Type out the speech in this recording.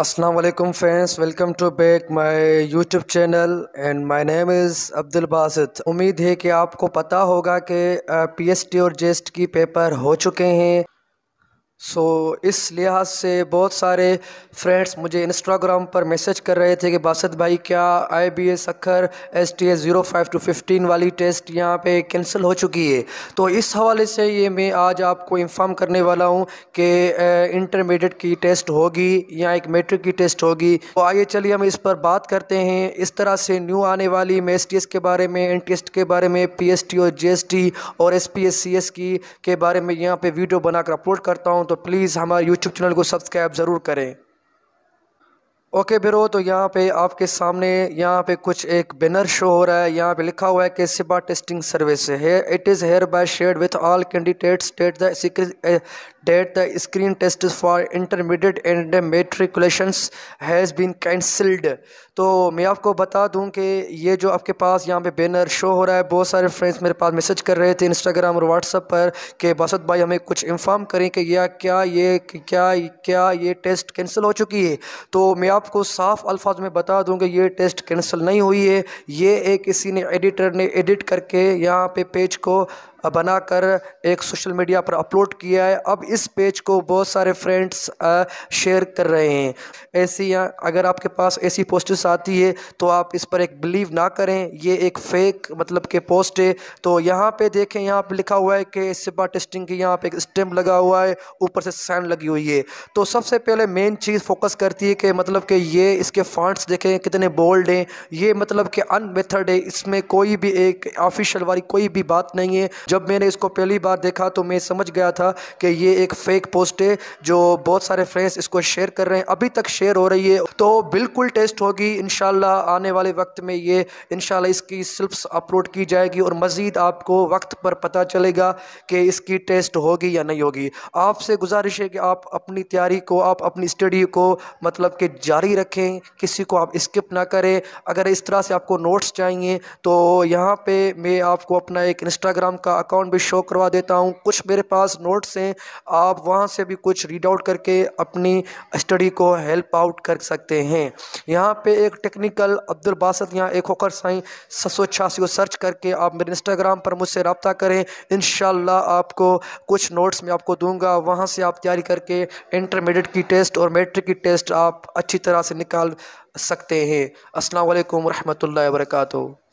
अस्सलाम friends welcome to back my YouTube channel and my name is Abdul Basit उम्मीद है कि आपको पता होगा कि टी और जेस्ट की पेपर हो चुके हैं सो so, इस लिहाज से बहुत सारे फ्रेंड्स मुझे इंस्टाग्राम पर मैसेज कर रहे थे कि बासत भाई क्या I B S Sukkur S T S zero five two fifteen वाली टेस्ट यहाँ पे कैंसिल हो चुकी है तो इस हवाले से ये मैं आज आपको इन्फॉर्म करने वाला हूँ कि इंटरमीडिएट की टेस्ट होगी या एक मेट्रिक की टेस्ट होगी तो आइए चलिए हम इस पर बात करते हैं इस तरह से न्यू आने वाली एम एस टी एस के बारे में एन टी एस के बारे में पी एस टी और जी एस टी और S P S C S की के बारे में यहाँ पर वीडियो बनाकर अपलोड करता हूँ तो प्लीज़ हमारे यूट्यूब चैनल को सब्सक्राइब ज़रूर करें ओके बिरो तो यहाँ पे आपके सामने यहाँ पे कुछ एक बैनर शो हो रहा है यहाँ पे लिखा हुआ है कि सिबा टेस्टिंग सर्विस है it is hereby share with all candidates that the that the screen test for intermediate and matriculation has been cancelled तो मैं आपको बता दूं कि ये जो आपके पास यहाँ पे बैनर शो हो रहा है बहुत सारे फ्रेंड्स मेरे पास मैसेज कर रहे थे इंस्टाग्राम और व्हाट्सअप पर कि बासत भाई हमें कुछ इन्फॉर्म करें कि यह क्या ये क्या क्या ये टेस्ट कैंसिल हो चुकी है तो मैं आपको साफ अल्फाज में बता कि ये टेस्ट कैंसिल नहीं हुई है ये एक किसी ने एडिटर ने एडिट करके यहाँ पे पेज को बनाकर एक सोशल मीडिया पर अपलोड किया है अब इस पेज को बहुत सारे फ्रेंड्स शेयर कर रहे हैं ऐसी अगर आपके पास ऐसी पोस्टेस आती है तो आप इस पर एक बिलीव ना करें ये एक फेक मतलब के पोस्ट है तो यहाँ पे देखें यहाँ पे लिखा हुआ है कि सिपा टेस्टिंग की यहाँ पे एक स्टेम लगा हुआ है ऊपर से साइन लगी हुई है तो सबसे पहले मेन चीज़ फोकस करती है कि मतलब कि ये इसके फंड्स देखें कितने बोल्ड हैं ये मतलब कि अनमेथड है इसमें कोई भी एक ऑफिशियल वाली कोई भी बात नहीं है जब मैंने इसको पहली बार देखा तो मैं समझ गया था कि ये एक फेक पोस्ट है जो बहुत सारे फ्रेंड्स इसको शेयर कर रहे हैं अभी तक शेयर हो रही है तो बिल्कुल टेस्ट होगी इन आने वाले वक्त में ये इन इसकी सिल्प्स अपलोड की जाएगी और मज़ीद आपको वक्त पर पता चलेगा कि इसकी टेस्ट होगी या नहीं होगी आपसे गुजारिश है कि आप अपनी तैयारी को आप अपनी स्टडी को मतलब कि जारी रखें किसी को आप स्किप ना करें अगर इस तरह से आपको नोट्स चाहिए तो यहाँ पे मैं आपको अपना एक इंस्टाग्राम का अकाउंट भी शो करवा देता हूँ कुछ मेरे पास नोट्स हैं आप वहाँ से भी कुछ रीड आउट करके अपनी स्टडी को हेल्प आउट कर सकते हैं यहाँ पे एक टेक्निकल अब्दुल बासत यहाँ एक होकर साई सौ छियासी को सर्च करके आप मेरे इंस्टाग्राम पर मुझसे रबता करें इन आपको कुछ नोट्स मैं आपको दूँगा वहाँ से आप तैयारी करके इंटरमीडिएट की टेस्ट और मेट्रिक की टेस्ट आप अच्छी तरह से निकाल सकते हैं असल वरहमल वर्का